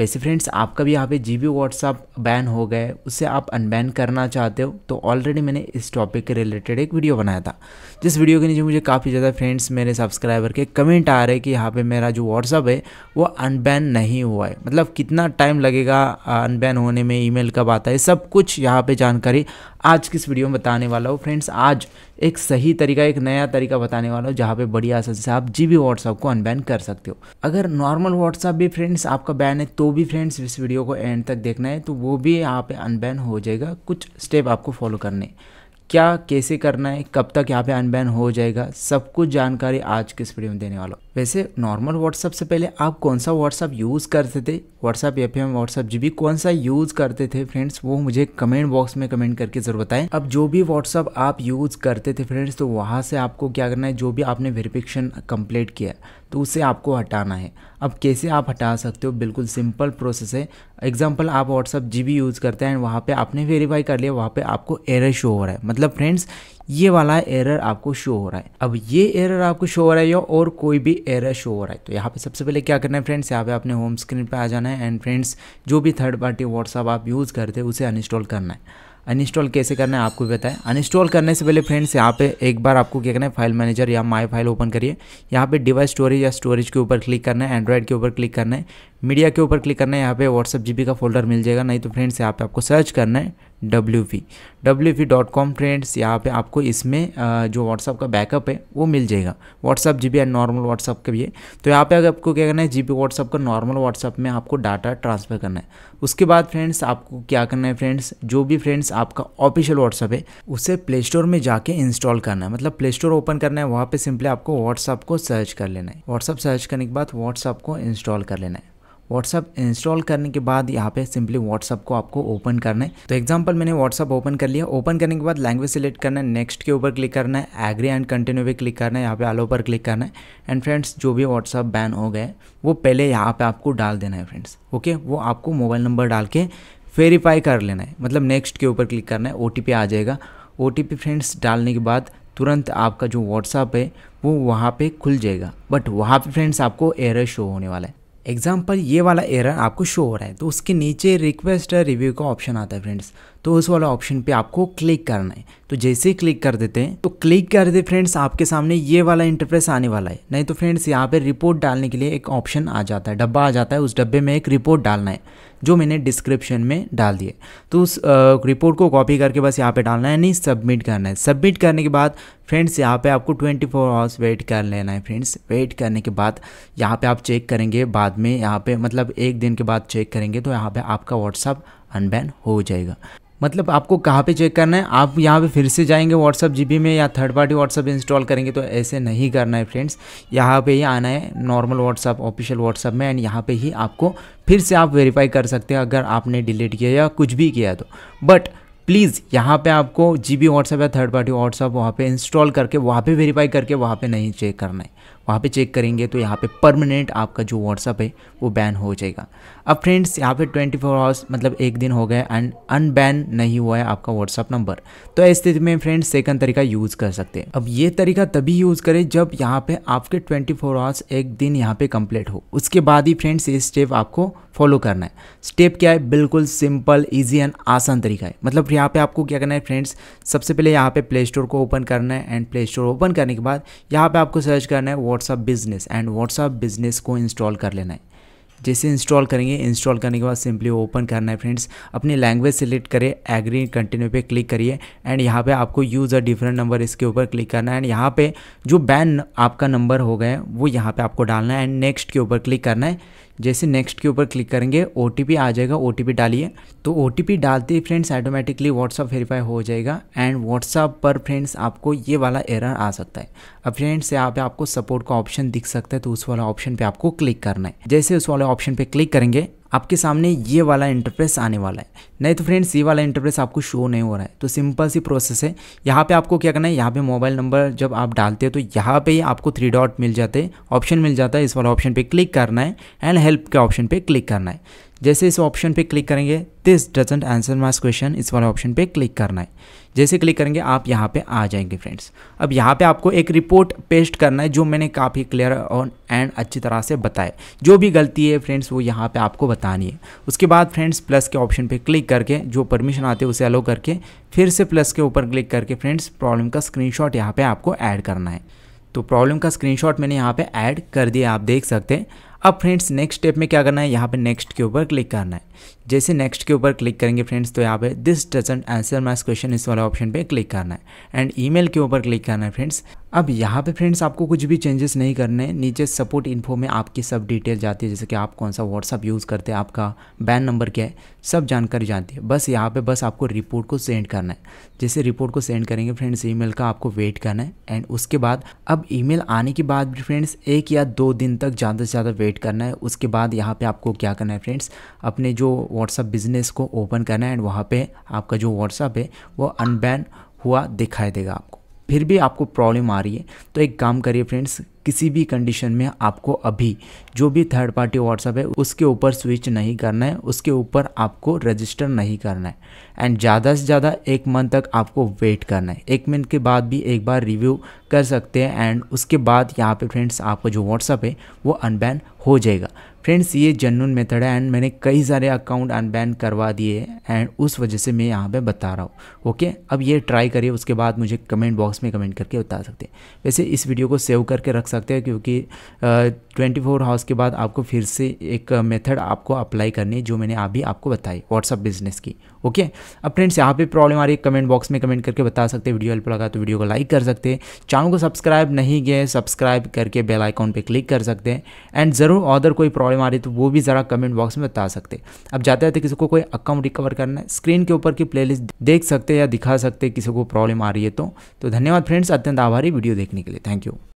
वैसे फ्रेंड्स आपका भी यहाँ पे जी बी व्हाट्सअप बैन हो गए उससे आप अनबैन करना चाहते हो तो ऑलरेडी मैंने इस टॉपिक के रिलेटेड एक वीडियो बनाया था जिस वीडियो के नीचे मुझे काफ़ी ज़्यादा फ्रेंड्स मेरे सब्सक्राइबर के कमेंट आ रहे हैं कि यहाँ पे मेरा जो व्हाट्सअप है वो अनबैन नहीं हुआ है मतलब कितना टाइम लगेगा अनबैन होने में ई कब आता है सब कुछ यहाँ पर जानकारी आज किस वीडियो में बताने वाला हो फ्रेंड्स आज एक सही तरीका एक नया तरीका बताने वाला हूँ जहाँ पे बड़ी आसानी से आप जी बी व्हाट्सअप को अनबैन कर सकते हो अगर नॉर्मल व्हाट्सअप भी फ्रेंड्स आपका बैन है तो भी फ्रेंड्स इस वीडियो को एंड तक देखना है तो वो भी यहाँ पे अनबैन हो जाएगा कुछ स्टेप आपको फॉलो करने क्या कैसे करना है कब तक यहाँ पे अनबैन हो जाएगा सब कुछ जानकारी आज के इस वीडियो में देने वाला हूँ वैसे नॉर्मल व्हाट्सअप से पहले आप कौन सा व्हाट्सअप यूज़ करते थे व्हाट्सअप या एम व्हाट्सअप जी भी कौन सा यूज़ करते थे फ्रेंड्स वो मुझे कमेंट बॉक्स में कमेंट करके जरूर बताएं अब जो भी व्हाट्सअप आप यूज़ करते थे फ्रेंड्स तो वहाँ से आपको क्या करना है जो भी आपने वेरिफिकेशन कंप्लीट किया तो उसे आपको हटाना है अब कैसे आप हटा सकते हो बिल्कुल सिंपल प्रोसेस है एग्जाम्पल आप व्हाट्सअप जी भी यूज़ करते हैं वहाँ पे आपने वेरीफाई कर लिया वहाँ पे आपको एरर शो हो रहा है मतलब फ्रेंड्स ये वाला एरर आपको शो हो रहा है अब ये एरर आपको शो हो रहा है और कोई भी एरर शो हो रहा है तो यहाँ पे सबसे पहले क्या करना है फ्रेंड्स यहाँ पे आपने होम स्क्रीन पे आ जाना है एंड फ्रेंड्स जो भी थर्ड पार्टी व्हाट्सअप आप यूज़ करते हैं उसे अनइंस्टॉल करना है अनइंस्टॉल कैसे करना है आपको भी बताएं अनइंस्टॉल करने से पहले फ्रेंड्स यहाँ पे एक बार आपको क्या करना है फाइल मैनेजर या माई फाइल ओपन करिए यहाँ पे डिवाइस स्टोरेज या स्टोरेज के ऊपर क्लिक करना है एंड्रॉयड के ऊपर क्लिक करना है मीडिया के ऊपर क्लिक करना है यहाँ पे व्हाट्सअप जी का फोल्डर मिल जाएगा नहीं तो फ्रेंड्स यहाँ पे आपको सर्च करना है W P W P dot com friends यहाँ पर आपको इसमें जो व्हाट्सअप का बैकअप है वो मिल जाएगा WhatsApp G B and normal WhatsApp का भी है तो यहाँ पे अगर आपको क्या करना है जी बी व्हाट्सअप का नॉर्मल व्हाट्सअप में आपको डाटा ट्रांसफ़र करना है उसके बाद फ्रेंड्स आपको क्या करना है फ्रेंड्स जो भी फ्रेंड्स आपका ऑफिशियल व्हाट्सअप है उसे प्ले स्टोर में जाके इंस्टॉल करना है मतलब प्ले स्टोर ओपन करना है वहाँ पर सिंपली आपको व्हाट्सअप को सर्च कर लेना है व्हाट्सअप सर्च करने के बाद व्हाट्सअप को इंस्टॉल कर लेना है व्हाट्सअप इंस्टॉल करने के बाद यहाँ पे सिंपली व्हाट्सअप को आपको ओपन करना है तो एग्जाम्पल मैंने व्हाट्सअप ओपन कर लिया ओपन करने के बाद लैंग्वेज सेलेक्ट करना है नेक्स्ट के ऊपर क्लिक करना है एग्री एंड कंटिन्यू पे क्लिक करना है यहाँ पे आलो पर क्लिक करना है एंड फ्रेंड्स जो भी व्हाट्सअप बैन हो गए वो पहले यहाँ पर आपको डाल देना है फ्रेंड्स ओके वो आपको मोबाइल नंबर डाल के वेरीफाई कर लेना है मतलब नेक्स्ट के ऊपर क्लिक करना है ओ आ जाएगा ओ फ्रेंड्स डालने के बाद तुरंत आपका जो व्हाट्सअप है वो वहाँ पे खुल जाएगा बट वहाँ पे फ्रेंड्स आपको एरर शो होने वाला है एग्जाम्पल ये वाला एरर आपको शो हो रहा है तो उसके नीचे रिक्वेस्ट रिव्यू का ऑप्शन आता है फ्रेंड्स तो उस वाला ऑप्शन पे आपको क्लिक करना है तो जैसे ही क्लिक कर देते हैं तो क्लिक कर दे फ्रेंड्स आपके सामने ये वाला इंटरप्रेस आने वाला है नहीं तो फ्रेंड्स यहाँ पे रिपोर्ट डालने के लिए एक ऑप्शन आ जाता है डब्बा आ जाता है उस डब्बे में एक रिपोर्ट डालना है जो मैंने डिस्क्रिप्शन में डाल दिए तो उस रिपोर्ट को कॉपी करके बस यहाँ पे डालना है नहीं सबमिट करना है सबमिट करने के बाद फ्रेंड्स यहाँ पे आपको 24 फोर आवर्स वेट कर लेना है फ्रेंड्स वेट करने के बाद यहाँ पे आप चेक करेंगे बाद में यहाँ पे मतलब एक दिन के बाद चेक करेंगे तो यहाँ पे आपका व्हाट्सअप अनबैन हो जाएगा मतलब आपको कहाँ पे चेक करना है आप यहाँ पे फिर से जाएंगे व्हाट्सअप जी में या थर्ड पार्टी व्हाट्सअप इंस्टॉल करेंगे तो ऐसे नहीं करना है फ्रेंड्स यहाँ पे ही आना है नॉर्मल व्हाट्सअप ऑफिशियल व्हाट्सअप में एंड यहाँ पे ही आपको फिर से आप वेरीफाई कर सकते हैं अगर आपने डिलीट किया या कुछ भी किया तो बट प्लीज़ यहाँ पे आपको जी बी व्हाट्सएप या थर्ड पार्टी व्हाट्सअप वहाँ पे इंस्टॉल करके वहाँ पे वेरीफाई करके वहाँ पे नहीं चेक करना है वहाँ पे चेक करेंगे तो यहाँ पे परमानेंट आपका जो व्हाट्सअप है वो बैन हो जाएगा अब फ्रेंड्स यहाँ पे 24 फोर आवर्स मतलब एक दिन हो गया एंड अनबैन नहीं हुआ है आपका व्हाट्सअप नंबर तो ऐसी स्थिति में फ्रेंड्स सेकंड तरीका यूज़ कर सकते हैं अब ये तरीका तभी यूज़ करें जब यहाँ पे आपके 24 फोर आवर्स एक दिन यहाँ पे कंप्लीट हो उसके बाद ही फ्रेंड्स ये स्टेप आपको फॉलो करना है स्टेप क्या है बिल्कुल सिंपल ईजी एंड आसान तरीका है मतलब यहाँ पे आपको क्या करना है फ्रेंड्स सबसे पहले यहाँ पे प्ले स्टोर को ओपन करना है एंड प्ले स्टोर ओपन करने के बाद यहाँ पे आपको सर्च करना है WhatsApp business and WhatsApp business को इंस्टॉल कर लेना है जैसे इंस्टॉल करेंगे इंस्टॉल करने के बाद सिंपली ओपन करना है फ्रेंड्स अपनी लैंग्वेज सेलेक्ट करें एग्री कंटिन्यू पे क्लिक करिए एंड यहाँ पे आपको यूज़ अ डिफरेंट नंबर इसके ऊपर क्लिक करना है एंड यहाँ पे जो बैन आपका नंबर हो गया वो यहाँ पे आपको डालना है एंड नेक्स्ट के ऊपर क्लिक करना है जैसे नेक्स्ट के ऊपर क्लिक करेंगे ओ आ जाएगा ओ डालिए तो ओ डालते ही फ्रेंड्स ऑटोमेटिकली व्हाट्सअप वेरीफाई हो जाएगा एंड व्हाट्सअप पर फ्रेंड्स आपको ये वाला एरर आ सकता है अब फ्रेंड्स यहाँ पे आपको सपोर्ट का ऑप्शन दिख सकता है तो उस वाला ऑप्शन पे आपको क्लिक करना है जैसे उस वाले ऑप्शन पे क्लिक करेंगे आपके सामने ये वाला इंटरप्रेस आने वाला है नहीं तो फ्रेंड्स ये वाला इंटरप्रेस आपको शो नहीं हो रहा है तो सिंपल सी प्रोसेस है यहाँ पे आपको क्या करना है यहाँ पे मोबाइल नंबर जब आप डालते हो तो यहाँ पे आपको थ्री डॉट मिल जाते हैं ऑप्शन मिल जाता है इस वाला ऑप्शन पे क्लिक करना है एंड हेल्प के ऑप्शन पर क्लिक करना है जैसे इस ऑप्शन पे क्लिक करेंगे this doesn't answer my question इस वाले ऑप्शन पे क्लिक करना है जैसे क्लिक करेंगे आप यहाँ पे आ जाएंगे फ्रेंड्स अब यहाँ पे आपको एक रिपोर्ट पेस्ट करना है जो मैंने काफ़ी क्लियर और एंड अच्छी तरह से बताया जो भी गलती है फ्रेंड्स वो यहाँ पे आपको बतानी है उसके बाद फ्रेंड्स प्लस के ऑप्शन पर क्लिक करके जो परमिशन आते हैं उसे अलो करके फिर से प्लस के ऊपर क्लिक करके फ्रेंड्स प्रॉब्लम का शॉट यहाँ आपको ऐड करना है तो प्रॉब्लम का स्क्रीनशॉट मैंने यहाँ पे ऐड कर दिया आप देख सकते हैं अब फ्रेंड्स नेक्स्ट स्टेप में क्या करना है यहाँ पे नेक्स्ट के ऊपर क्लिक करना है जैसे नेक्स्ट के ऊपर क्लिक करेंगे फ्रेंड्स तो यहाँ पे this doesn't answer my question इस वाले ऑप्शन पे क्लिक करना है एंड ईमेल के ऊपर क्लिक करना है फ्रेंड्स अब यहाँ पे फ्रेंड्स आपको कुछ भी चेंजेस नहीं करने हैं नीचे सपोर्ट इन्फो में आपकी सब डिटेल जाती है जैसे कि आप कौन सा व्हाट्सअप यूज़ करते हैं आपका बैन नंबर क्या है सब जानकारी जाती है बस यहाँ पर बस आपको रिपोर्ट को सेंड करना है जैसे रिपोर्ट को सेंड करेंगे फ्रेंड्स ई का आपको वेट करना है एंड उसके बाद अब ई आने के बाद भी फ्रेंड्स एक या दो दिन तक ज़्यादा से ज़्यादा वेट वेट करना है उसके बाद यहाँ पे आपको क्या करना है फ्रेंड्स अपने जो व्हाट्सअप बिज़नेस को ओपन करना है एंड वहाँ पे आपका जो व्हाट्सअप है वो अनबैन हुआ दिखाई देगा आपको फिर भी आपको प्रॉब्लम आ रही है तो एक काम करिए फ्रेंड्स किसी भी कंडीशन में आपको अभी जो भी थर्ड पार्टी व्हाट्सअप है उसके ऊपर स्विच नहीं करना है उसके ऊपर आपको रजिस्टर नहीं करना है एंड ज़्यादा से ज़्यादा एक मंथ तक आपको वेट करना है एक मिनट के बाद भी एक बार रिव्यू कर सकते हैं एंड उसके बाद यहाँ पे फ्रेंड्स आपका जो व्हाट्सअप है वो अनबैन हो जाएगा फ्रेंड्स ये जनून मेथड है एंड मैंने कई सारे अकाउंट अनबैन करवा दिए एंड उस वजह से मैं यहाँ पे बता रहा हूँ ओके अब ये ट्राई करिए उसके बाद मुझे कमेंट बॉक्स में कमेंट करके बता सकते हैं वैसे इस वीडियो को सेव करके रख सकते हैं क्योंकि ट्वेंटी फोर आवर्स के बाद आपको फिर से एक मेथड आपको अप्लाई करनी है जो मैंने अभी आपको बताई व्हाट्सअप बिजनेस की ओके अब फ्रेंड्स यहाँ पे प्रॉब्लम आ रही है कमेंट बॉक्स में कमेंट करके बता सकते हैं वीडियो हेल्प लगा तो वीडियो को लाइक कर सकते हैं चैनल को सब्सक्राइब नहीं किया सब्सक्राइब करके बेल आइकॉन पे क्लिक कर सकते हैं एंड ज़रूर अदर कोई प्रॉब्लम आ रही तो वो भी ज़रा कमेंट बॉक्स में बता सकते हैं अब जाते जाते तो किसी को कोई अकाउंट रिकवर करना है स्क्रीन के ऊपर की प्लेलिस्ट देख सकते या दिखा सकते किसी को प्रॉब्लम आ रही है तो, तो धन्यवाद फ्रेंड्स अत्यंत आभारी वीडियो देखने के लिए थैंक यू